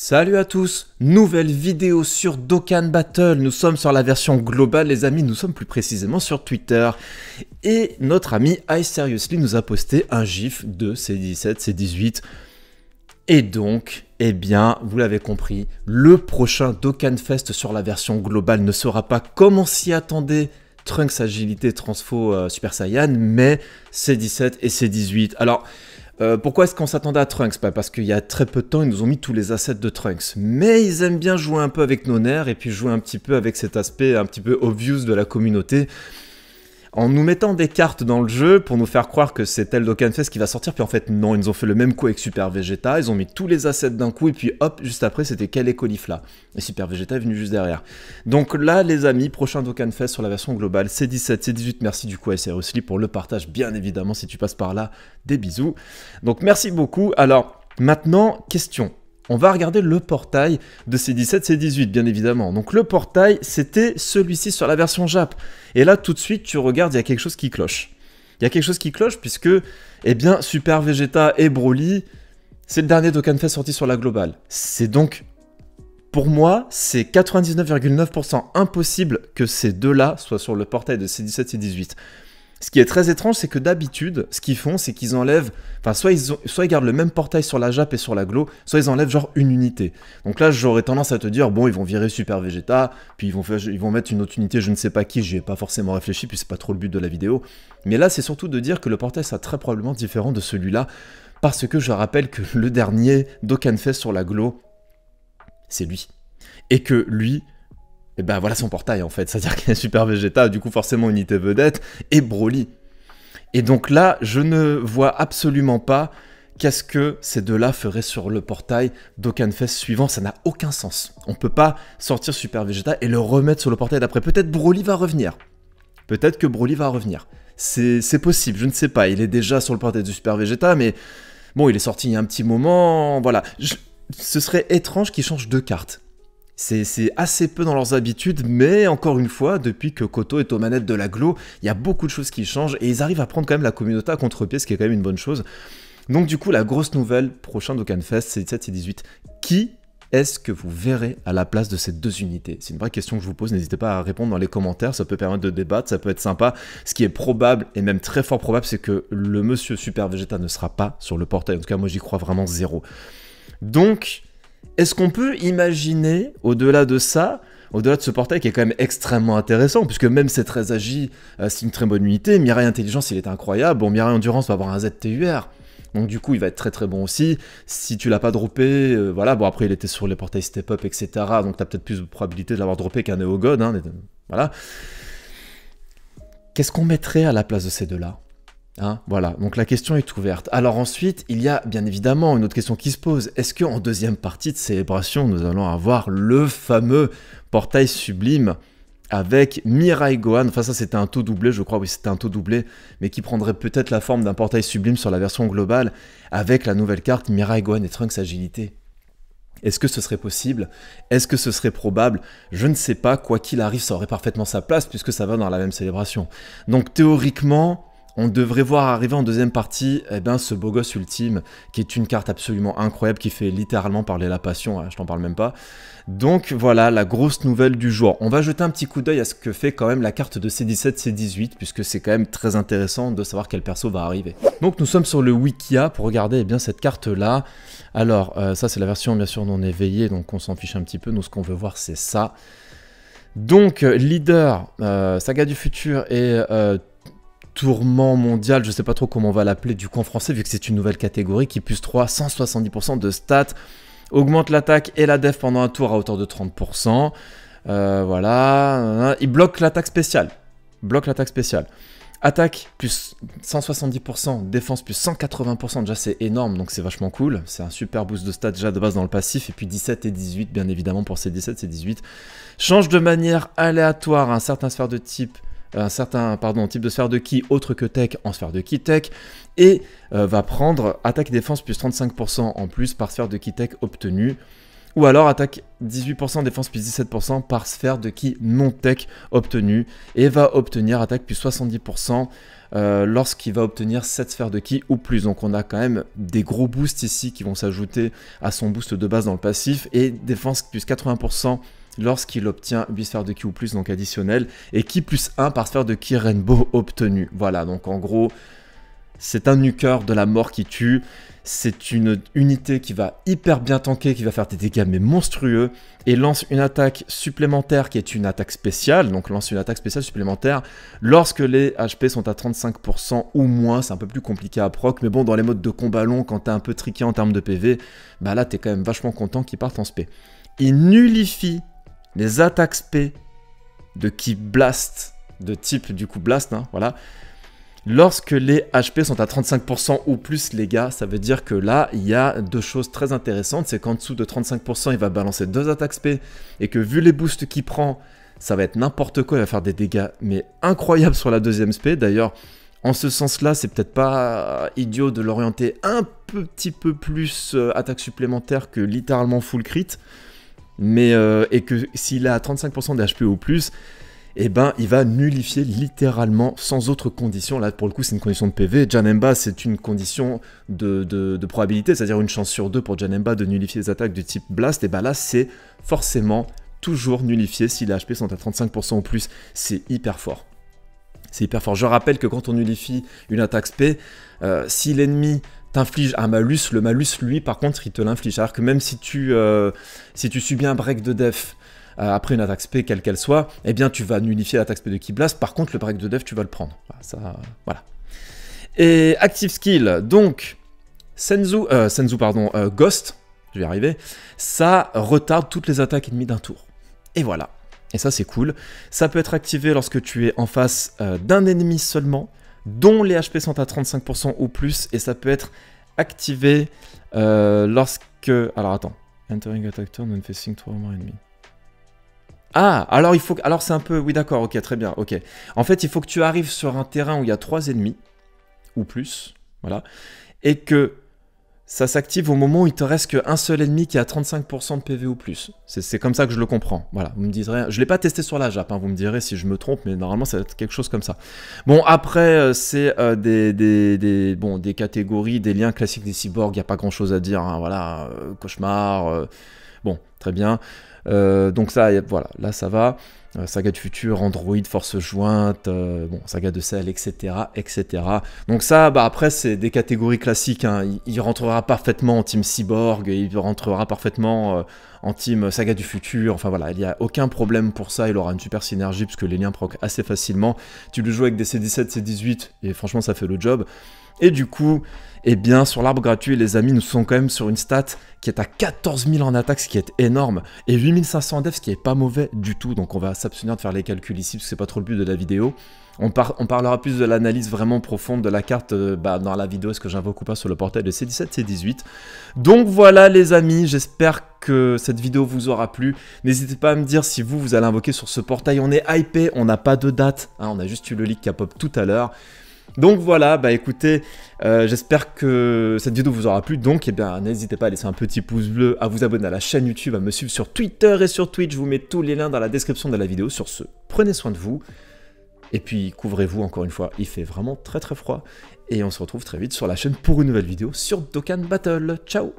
Salut à tous, nouvelle vidéo sur Dokkan Battle. Nous sommes sur la version globale les amis, nous sommes plus précisément sur Twitter. Et notre ami iSeriously nous a posté un gif de C17, C18. Et donc, eh bien, vous l'avez compris, le prochain Dokkan Fest sur la version globale ne sera pas comme on s'y attendait. Trunks, agilité, transfo, euh, Super Saiyan, mais C17 et C18. Alors, euh, pourquoi est-ce qu'on s'attendait à Trunks bah, Parce qu'il y a très peu de temps, ils nous ont mis tous les assets de Trunks. Mais ils aiment bien jouer un peu avec nos nerfs et puis jouer un petit peu avec cet aspect un petit peu obvious de la communauté en nous mettant des cartes dans le jeu pour nous faire croire que c'est tel Fest qui va sortir, puis en fait non, ils ont fait le même coup avec Super Vegeta, ils ont mis tous les assets d'un coup, et puis hop, juste après c'était écolif là. et Super Vegeta est venu juste derrière. Donc là les amis, prochain Fest sur la version globale, c'est 17, c'est 18, merci du coup à Sleep pour le partage, bien évidemment si tu passes par là, des bisous. Donc merci beaucoup, alors maintenant, question, on va regarder le portail de C17, C18 bien évidemment. Donc le portail, c'était celui-ci sur la version Jap. Et là tout de suite, tu regardes, il y a quelque chose qui cloche. Il y a quelque chose qui cloche puisque, eh bien, Super Vegeta et Broly, c'est le dernier Fest sorti sur la globale. C'est donc, pour moi, c'est 99,9% impossible que ces deux-là soient sur le portail de C17, C18. Ce qui est très étrange, c'est que d'habitude, ce qu'ils font, c'est qu'ils enlèvent, enfin, soit ils, soit ils gardent le même portail sur la Jap et sur la Glo, soit ils enlèvent genre une unité. Donc là, j'aurais tendance à te dire, bon, ils vont virer Super Vegeta, puis ils vont, ils vont mettre une autre unité, je ne sais pas qui, j'y ai pas forcément réfléchi, puis c'est pas trop le but de la vidéo. Mais là, c'est surtout de dire que le portail sera très probablement différent de celui-là, parce que je rappelle que le dernier fait sur la Glo, c'est lui. Et que lui, et eh ben voilà son portail en fait. C'est-à-dire qu'il y a Super Vegeta, du coup forcément unité vedette, et Broly. Et donc là, je ne vois absolument pas qu'est-ce que ces deux-là feraient sur le portail d'Okanfest suivant. Ça n'a aucun sens. On ne peut pas sortir Super Vegeta et le remettre sur le portail d'après. Peut-être Broly va revenir. Peut-être que Broly va revenir. C'est possible, je ne sais pas. Il est déjà sur le portail du Super Vegeta, mais bon, il est sorti il y a un petit moment. Voilà. ce serait étrange qu'il change deux cartes. C'est assez peu dans leurs habitudes, mais encore une fois, depuis que Koto est aux manettes de la Glo, il y a beaucoup de choses qui changent et ils arrivent à prendre quand même la communauté à contre-pied, ce qui est quand même une bonne chose. Donc du coup, la grosse nouvelle, prochain Dokkan Fest, c'est 17 et 18. Qui est-ce que vous verrez à la place de ces deux unités C'est une vraie question que je vous pose, n'hésitez pas à répondre dans les commentaires, ça peut permettre de débattre, ça peut être sympa. Ce qui est probable, et même très fort probable, c'est que le monsieur Super Vegeta ne sera pas sur le portail. En tout cas, moi j'y crois vraiment zéro. Donc, est-ce qu'on peut imaginer, au-delà de ça, au-delà de ce portail qui est quand même extrêmement intéressant, puisque même c'est très agi, euh, c'est une très bonne unité, Mirai Intelligence il est incroyable, bon Mirai Endurance va avoir un ZTUR, donc du coup il va être très très bon aussi, si tu l'as pas droppé, euh, voilà, bon après il était sur les portails Step Up, etc, donc as peut-être plus de probabilité de l'avoir droppé qu'un Neo God, hein, euh, voilà. Qu'est-ce qu'on mettrait à la place de ces deux-là Hein, voilà, donc la question est ouverte. Alors ensuite, il y a bien évidemment une autre question qui se pose. Est-ce qu'en deuxième partie de célébration, nous allons avoir le fameux portail sublime avec Mirai Gohan, enfin ça c'était un taux doublé je crois, oui c'était un taux doublé, mais qui prendrait peut-être la forme d'un portail sublime sur la version globale, avec la nouvelle carte Mirai Gohan et Trunks Agilité. Est-ce que ce serait possible Est-ce que ce serait probable Je ne sais pas, quoi qu'il arrive, ça aurait parfaitement sa place, puisque ça va dans la même célébration. Donc théoriquement, on devrait voir arriver en deuxième partie eh ben, ce beau gosse ultime, qui est une carte absolument incroyable, qui fait littéralement parler la passion, hein, je t'en parle même pas. Donc voilà, la grosse nouvelle du jour. On va jeter un petit coup d'œil à ce que fait quand même la carte de C17, C18, puisque c'est quand même très intéressant de savoir quel perso va arriver. Donc nous sommes sur le Wikia pour regarder eh bien, cette carte-là. Alors, euh, ça c'est la version bien sûr non éveillée, donc on s'en fiche un petit peu. Nous, ce qu'on veut voir, c'est ça. Donc, leader, euh, saga du futur et euh, tourment mondial, je sais pas trop comment on va l'appeler du coup en français vu que c'est une nouvelle catégorie qui plus 3, 170% de stats, augmente l'attaque et la def pendant un tour à hauteur de 30%. Euh, voilà, il bloque l'attaque spéciale. Bloque l'attaque spéciale. Attaque plus 170%, défense plus 180%, déjà c'est énorme, donc c'est vachement cool. C'est un super boost de stats déjà de base dans le passif, et puis 17 et 18, bien évidemment, pour ces 17, et 18. Change de manière aléatoire un certain sphère de type un certain pardon, type de sphère de ki autre que tech en sphère de ki tech et euh, va prendre attaque défense plus 35% en plus par sphère de ki tech obtenue ou alors attaque 18%, défense plus 17% par sphère de ki non tech obtenue et va obtenir attaque plus 70% euh, lorsqu'il va obtenir 7 sphères de ki ou plus. Donc on a quand même des gros boosts ici qui vont s'ajouter à son boost de base dans le passif et défense plus 80% lorsqu'il obtient 8 sphères de ki ou plus, donc additionnel, et ki plus 1 par sphère de ki rainbow obtenue. Voilà, donc en gros, c'est un nuqueur de la mort qui tue, c'est une unité qui va hyper bien tanker, qui va faire des dégâts mais monstrueux, et lance une attaque supplémentaire qui est une attaque spéciale, donc lance une attaque spéciale supplémentaire lorsque les HP sont à 35% ou moins, c'est un peu plus compliqué à proc, mais bon dans les modes de combat long, quand t'es un peu triqué en termes de PV, bah là t'es quand même vachement content qu'il parte en SP. Il nullifie les attaques SP de qui blast, de type du coup blast, hein, voilà. Lorsque les HP sont à 35% ou plus, les gars, ça veut dire que là, il y a deux choses très intéressantes. C'est qu'en dessous de 35%, il va balancer deux attaques SP et que vu les boosts qu'il prend, ça va être n'importe quoi. Il va faire des dégâts, mais incroyables sur la deuxième SP. D'ailleurs, en ce sens-là, c'est peut-être pas idiot de l'orienter un petit peu plus euh, attaque supplémentaire que littéralement full crit mais euh, et que s'il a 35% d'HP ou plus, eh ben, il va nullifier littéralement sans autre condition. Là, pour le coup, c'est une condition de PV. Janemba, c'est une condition de, probabilité, c'est-à-dire une chance sur deux pour Janemba de nullifier les attaques du type Blast. Et eh ben là, c'est forcément toujours nullifié si les HP sont à 35% ou plus. C'est hyper fort. C'est hyper fort. Je rappelle que quand on nullifie une attaque SP, euh, si l'ennemi t'inflige un malus, le malus, lui, par contre, il te l'inflige. Alors que même si tu, euh, si tu subis un break de def euh, après une attaque spé, quelle qu'elle soit, eh bien, tu vas nullifier l'attaque spé de Keyblast. Par contre, le break de def, tu vas le prendre. Ça, voilà. Et active skill, donc, Senzu, euh, Senzu pardon, Ghost, je vais arriver, ça retarde toutes les attaques ennemies d'un tour. Et voilà. Et ça, c'est cool. Ça peut être activé lorsque tu es en face d'un ennemi seulement, dont les HP sont à 35% ou plus, et ça peut être activé euh, lorsque... Alors attends, entering attack turn and facing 3 or more Ah, alors il faut Alors c'est un peu... Oui d'accord, ok, très bien, ok. En fait, il faut que tu arrives sur un terrain où il y a 3 ennemis, ou plus, voilà, et que ça s'active au moment où il te reste qu'un seul ennemi qui a 35% de PV ou plus. C'est comme ça que je le comprends. Voilà, vous me direz, je l'ai pas testé sur la Jap, hein. vous me direz si je me trompe, mais normalement ça être quelque chose comme ça. Bon, après, euh, c'est euh, des, des, des catégories, des liens classiques des cyborgs, il n'y a pas grand chose à dire, hein. voilà, euh, cauchemar, bon, très bien. donc ça, voilà, là ça va. Euh, saga du futur, Android, Force jointe, euh, bon, saga de sel, etc., etc. Donc ça, bah après, c'est des catégories classiques. Hein. Il, rentrera parfaitement en team cyborg, il rentrera parfaitement euh, en team saga du futur. Enfin voilà, il n'y a aucun problème pour ça. Il aura une super synergie puisque les liens proc assez facilement. Tu le joues avec des C17, C18 et franchement, ça fait le job. Et du coup, eh bien, sur l'arbre gratuit, les amis, nous sommes quand même sur une stat qui est à 14 000 en attaque, ce qui est énorme, et 8500 en def, ce qui est pas mauvais du tout. Donc, on va s'abstenir de faire les calculs ici, parce que c'est pas trop le but de la vidéo. On, on parlera plus de l'analyse vraiment profonde de la carte euh, bah, dans la vidéo, est-ce que j'invoque ou pas sur le portail de C17, C18. Donc voilà les amis, j'espère que cette vidéo vous aura plu. N'hésitez pas à me dire si vous, vous allez invoquer sur ce portail. On est hypé, on n'a pas de date, hein, on a juste eu le leak qui a pop tout à l'heure. Donc voilà, bah écoutez, euh, j'espère que cette vidéo vous aura plu. Donc eh bien n'hésitez pas à laisser un petit pouce bleu, à vous abonner à la chaîne YouTube, à me suivre sur Twitter et sur Twitch. Je vous mets tous les liens dans la description de la vidéo. Sur ce, prenez soin de vous. Et puis couvrez-vous encore une fois, il fait vraiment très très froid. Et on se retrouve très vite sur la chaîne pour une nouvelle vidéo sur Dokkan Battle. Ciao